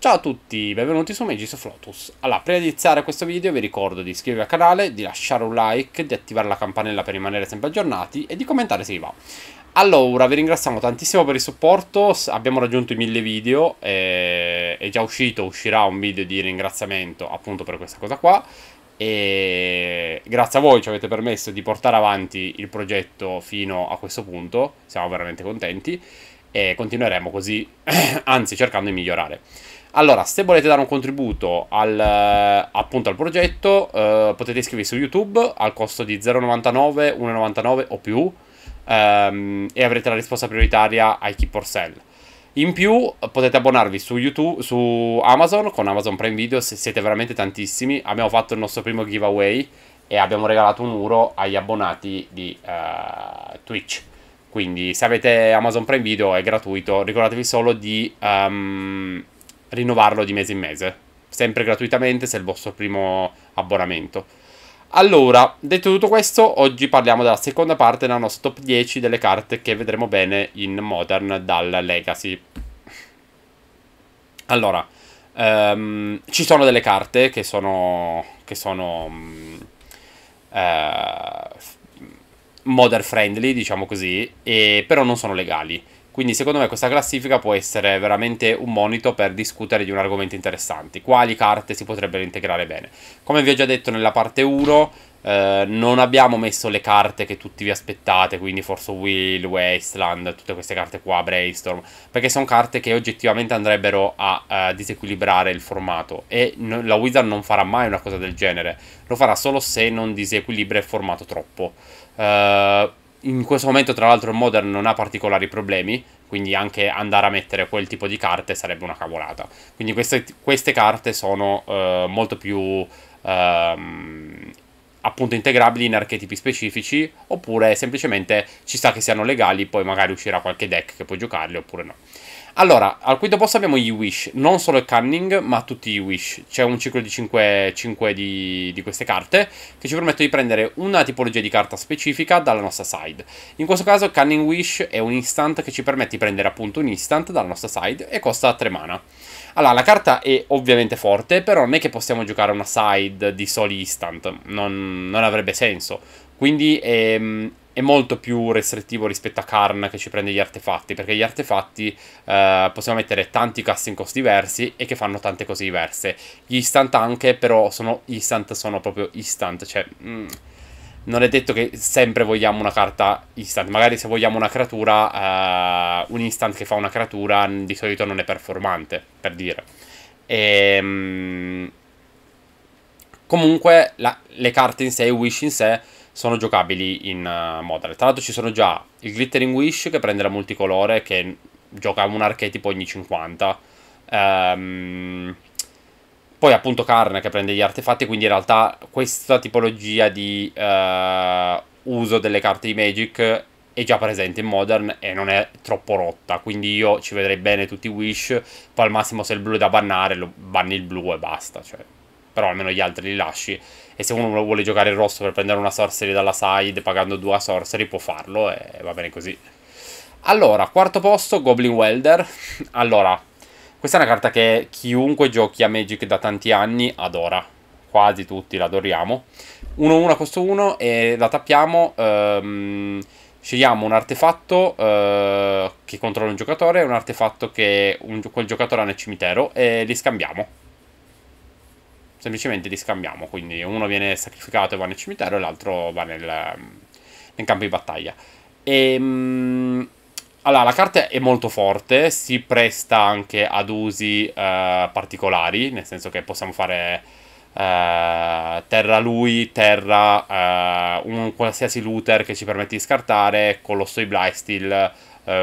Ciao a tutti, benvenuti su Magis Flotus. Allora, prima di iniziare questo video vi ricordo di iscrivervi al canale, di lasciare un like, di attivare la campanella per rimanere sempre aggiornati e di commentare se vi va. Allora, vi ringraziamo tantissimo per il supporto, abbiamo raggiunto i mille video, eh, è già uscito, uscirà un video di ringraziamento appunto per questa cosa qua e grazie a voi ci avete permesso di portare avanti il progetto fino a questo punto, siamo veramente contenti e continueremo così, anzi cercando di migliorare. Allora, se volete dare un contributo al, eh, appunto al progetto, eh, potete iscrivervi su YouTube al costo di 0,99, 1,99 o più ehm, e avrete la risposta prioritaria ai Keep or Sell. In più potete abbonarvi su, YouTube, su Amazon con Amazon Prime Video se siete veramente tantissimi. Abbiamo fatto il nostro primo giveaway e abbiamo regalato un euro agli abbonati di eh, Twitch. Quindi se avete Amazon Prime Video è gratuito, ricordatevi solo di... Um, rinnovarlo di mese in mese, sempre gratuitamente se è il vostro primo abbonamento. Allora, detto tutto questo, oggi parliamo della seconda parte della nostra top 10 delle carte che vedremo bene in Modern dal Legacy. Allora, um, ci sono delle carte che sono, che sono um, uh, modern friendly, diciamo così, e, però non sono legali. Quindi secondo me questa classifica può essere veramente un monito per discutere di un argomento interessante, quali carte si potrebbero integrare bene. Come vi ho già detto nella parte 1, eh, non abbiamo messo le carte che tutti vi aspettate, quindi Force Will, Wasteland, tutte queste carte qua, Brainstorm, perché sono carte che oggettivamente andrebbero a, a eh, disequilibrare il formato e no, la Wizard non farà mai una cosa del genere, lo farà solo se non disequilibra il formato troppo. Eh, in questo momento, tra l'altro, il Modern non ha particolari problemi, quindi anche andare a mettere quel tipo di carte sarebbe una cavolata. Quindi queste, queste carte sono eh, molto più ehm, appunto integrabili in archetipi specifici, oppure semplicemente ci sta che siano legali, poi magari uscirà qualche deck che puoi giocarle oppure no. Allora, al quinto posto abbiamo gli Wish, non solo il Cunning, ma tutti gli Wish. C'è un ciclo di 5, 5 di, di, queste carte che ci permette di prendere una tipologia di carta specifica dalla nostra side. In questo caso Cunning Wish è un instant che ci permette di prendere appunto un instant dalla nostra side e costa 3 mana. Allora, la carta è ovviamente forte, però non è che possiamo giocare una side di soli instant, non, non avrebbe senso. Quindi ehm, è molto più restrittivo rispetto a Karn che ci prende gli artefatti, perché gli artefatti eh, possiamo mettere tanti cast in costi diversi e che fanno tante cose diverse. Gli instant anche, però sono instant, sono proprio instant, cioè... Mm, non è detto che sempre vogliamo una carta instant. Magari se vogliamo una creatura, eh, un instant che fa una creatura di solito non è performante, per dire. E, ehm, comunque la, le carte in sé, Wish in sé, sono giocabili in uh, eh, modale. Tra l'altro ci sono già il Glittering Wish che prende la multicolore che gioca un archetipo ogni 50. Um, ehm, poi appunto Karn che prende gli artefatti, quindi in realtà questa tipologia di uh, uso delle carte di Magic è già presente in Modern e non è troppo rotta, quindi io ci vedrei bene tutti i Wish, poi al massimo se il blu è da bannare, lo banni il blu e basta, cioè però almeno gli altri li lasci. E se uno vuole giocare il rosso per prendere una sorcery dalla side pagando due a sorcery, può farlo e va bene così. Allora, quarto posto, Goblin Welder. allora, questa è una carta che chiunque giochi a Magic da tanti anni adora. Quasi tutti l'adoriamo. 1-1 costo 1 e la tappiamo. Ehm, scegliamo un artefatto eh, che controlla un giocatore e un artefatto che un, quel giocatore ha nel cimitero e li scambiamo semplicemente li scambiamo, quindi uno viene sacrificato e va nel cimitero e l'altro va nel, nel campo di battaglia. E, ehm, allora, la carta è molto forte, si presta anche ad usi uh, particolari, nel senso che possiamo fare uh, terra lui, terra uh, un qualsiasi looter che ci permette di scartare, Colosso di Blightsteel,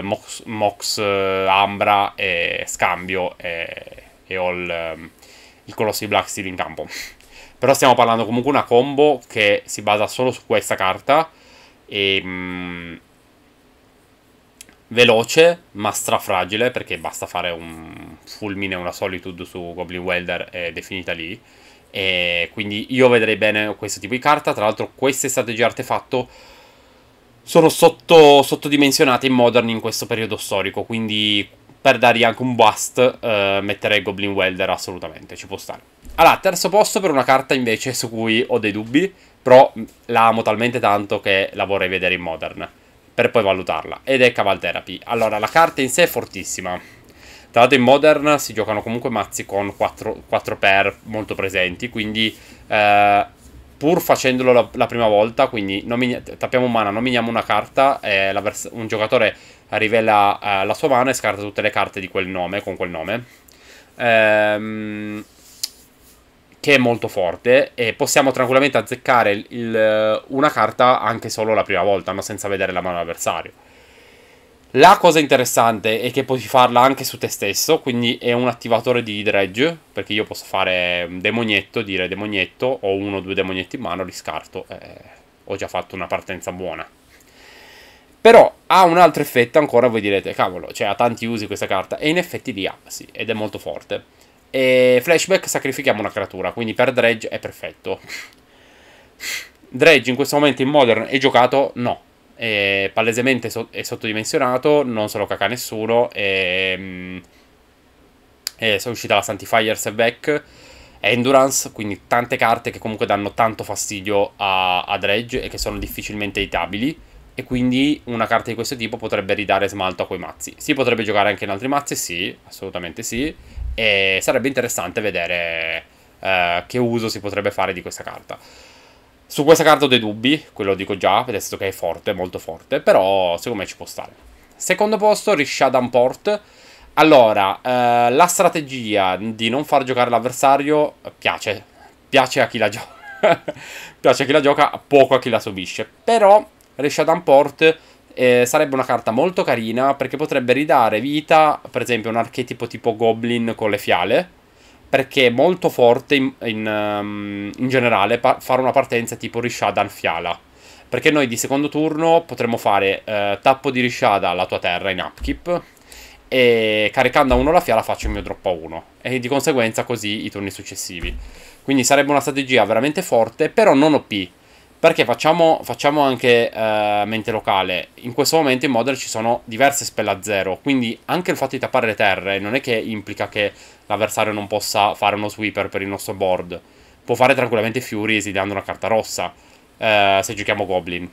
Mox, Mox Ambra e Scambio e, e all... Um, il Colosso di Blacksteel in campo. Però stiamo parlando comunque di una combo che si basa solo su questa carta. E, mh, mm, veloce ma strafragile perché basta fare un fulmine, una solitude su Goblin Welder ed è finita lì. E quindi io vedrei bene questo tipo di carta. Tra l'altro queste strategie artefatto sono sotto, sottodimensionate in Modern in questo periodo storico. Quindi per dargli anche un bust, eh, metterei Goblin Welder assolutamente, ci può stare. Allora, terzo posto per una carta invece su cui ho dei dubbi, però mm, la amo talmente tanto che la vorrei vedere in Modern, per poi valutarla, ed è Caval Therapy. Allora, la carta in sé è fortissima. Tra l'altro in Modern si giocano comunque mazzi con 4, 4 per molto presenti, quindi... Eh, pur facendolo la, la, prima volta, quindi nomini- tappiamo mana, nominiamo una carta, eh, un giocatore rivela eh, la sua mano e scarta tutte le carte di quel nome, con quel nome. Ehm, che è molto forte e possiamo tranquillamente azzeccare il, il, eh, una carta anche solo la prima volta, no? senza vedere la mano dell'avversario. La cosa interessante è che puoi farla anche su te stesso, quindi è un attivatore di dredge, perché io posso fare demonietto, dire demonietto, ho uno o due demonietti in mano, li scarto, eh, ho già fatto una partenza buona. Però ha un altro effetto ancora, voi direte, cavolo, cioè ha tanti usi questa carta. E in effetti li ha, sì, ed è molto forte. E flashback sacrifichiamo una creatura, quindi per Dredge è perfetto. Dredge in questo momento in Modern è giocato? No. È palesemente so- è sottodimensionato, non se lo caca nessuno. E, mm, è... è uscita la Santifier's back. È Endurance, quindi tante carte che comunque danno tanto fastidio a, a Dredge e che sono difficilmente editabili e quindi una carta di questo tipo potrebbe ridare smalto a quei mazzi. Si potrebbe giocare anche in altri mazzi, sì, assolutamente sì, e sarebbe interessante vedere eh, che uso si potrebbe fare di questa carta. Su questa carta ho dei dubbi, quello dico già, nel che è forte, molto forte, però secondo me ci può stare. Secondo posto, Rishadam Port. Allora, eh, la strategia di non far giocare l'avversario piace, piace a chi la gioca. piace a chi la gioca, poco a chi la subisce. Però Reshadan Port eh, sarebbe una carta molto carina perché potrebbe ridare vita, per esempio, a un archetipo tipo Goblin con le fiale. Perché è molto forte in, in, um, in generale pa- fare una partenza tipo Rishadan Fiala. Perché noi di secondo turno potremmo fare eh, tappo di Rishada alla tua terra in upkeep. E caricando a uno la fiala faccio il mio drop a uno. E di conseguenza così i turni successivi. Quindi sarebbe una strategia veramente forte, però non OP perché facciamo, facciamo anche eh, mente locale. In questo momento in Modern ci sono diverse spell a zero. Quindi anche il fatto di tappare le terre non è che implica che l'avversario non possa fare uno sweeper per il nostro board. Può fare tranquillamente Fury esiliando una carta rossa. Eh, se giochiamo Goblin.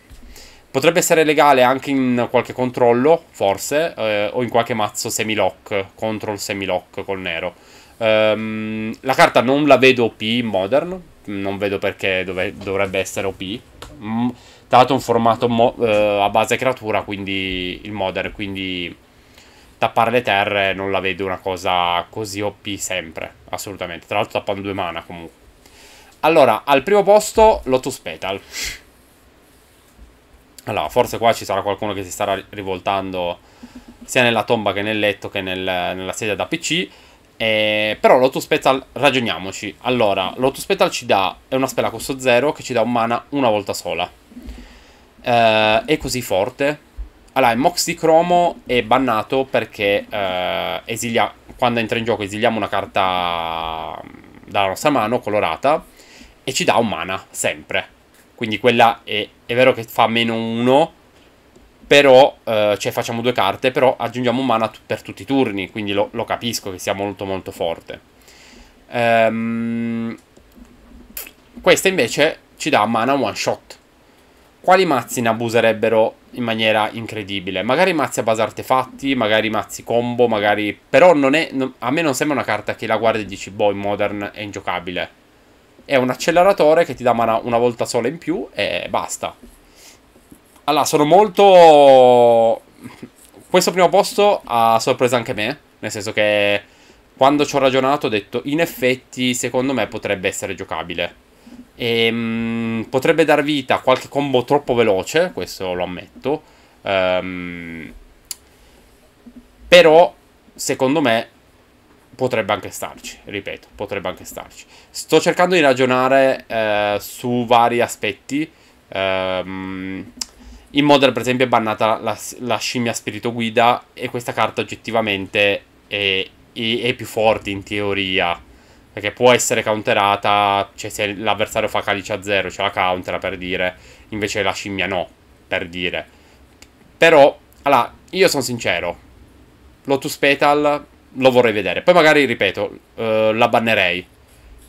Potrebbe essere legale anche in qualche controllo, forse, eh, o in qualche mazzo semi-lock, control semi-lock col nero. Um, la carta non la vedo OP in Modern, non vedo perché dove, dovrebbe essere OP. Mm, è un formato mo, eh, a base creatura, quindi il modder, quindi tappare le terre non la vedo una cosa così OP sempre, assolutamente. Tra l'altro tappano due mana comunque. Allora, al primo posto Lotus Petal. Allora, forse qua ci sarà qualcuno che si starà rivoltando sia nella tomba che nel letto che nel, nella sedia da PC. Eh, però Lotus Petal, ragioniamoci. Allora, Lotus Petal ci dà, è una spella costo 0 che ci dà un mana una volta sola. Eh, è così forte. Allora, il Mox di Cromo è bannato perché eh, esilia, quando entra in gioco esiliamo una carta dalla nostra mano, colorata, e ci dà un mana, sempre. Quindi quella è, è vero che fa meno 1, però eh, cioè facciamo due carte, però aggiungiamo un mana t- per tutti i turni, quindi lo, lo, capisco che sia molto molto forte. Ehm, questa invece ci dà mana one shot. Quali mazzi ne abuserebbero in maniera incredibile? Magari mazzi a base artefatti, magari mazzi combo, magari... Però non è, a me non sembra una carta che la guardi e dici, boh, in Modern è ingiocabile. È un acceleratore che ti dà mana una volta sola in più e basta. Allora, sono molto... Questo primo posto ha sorpreso anche me, nel senso che quando ci ho ragionato ho detto, in effetti, secondo me potrebbe essere giocabile. E, ehm, mh, potrebbe dar vita a qualche combo troppo veloce, questo lo ammetto. Um, però, secondo me, potrebbe anche starci, ripeto, potrebbe anche starci. Sto cercando di ragionare eh, su vari aspetti. Um, in Modern, per esempio, è bannata la, la scimmia spirito guida e questa carta oggettivamente è, è, è, più forte in teoria. Perché può essere counterata, cioè se l'avversario fa calice a zero, ce la countera per dire, invece la scimmia no, per dire. Però, allora, io sono sincero, Lotus Petal lo vorrei vedere. Poi magari, ripeto, eh, la bannerei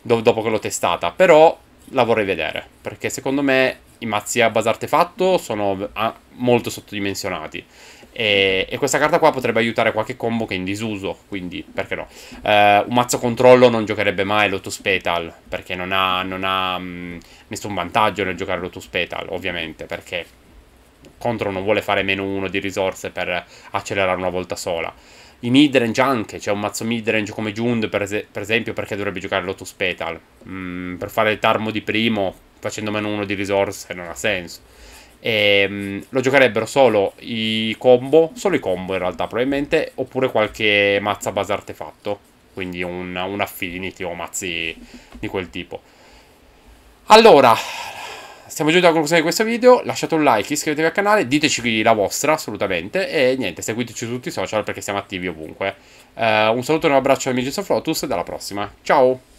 do dopo che l'ho testata, però la vorrei vedere, perché secondo me i mazzi a base artefatto sono ah, molto sottodimensionati. E, e, questa carta qua potrebbe aiutare qualche combo che è in disuso, quindi perché no? Uh, un mazzo controllo non giocherebbe mai Lotus Petal, perché non ha, non ha mh, mm, nessun vantaggio nel giocare Lotus Petal, ovviamente, perché contro non vuole fare meno uno di risorse per accelerare una volta sola. I midrange anche, c'è cioè un mazzo midrange come Jund per, es- per, esempio perché dovrebbe giocare Lotus Petal. Mm, per fare il Tarmo di primo facendo meno uno di risorse non ha senso. E, mm, lo giocherebbero solo i combo, solo i combo in realtà probabilmente, oppure qualche mazza base artefatto, quindi un, un affinity o mazzi di quel tipo. Allora, siamo giunti alla conclusione di questo video, lasciate un like, iscrivetevi al canale, diteci la vostra assolutamente e niente, seguiteci su tutti i social perché siamo attivi ovunque. Uh, un saluto e un abbraccio amici Sofrotus e alla prossima, ciao!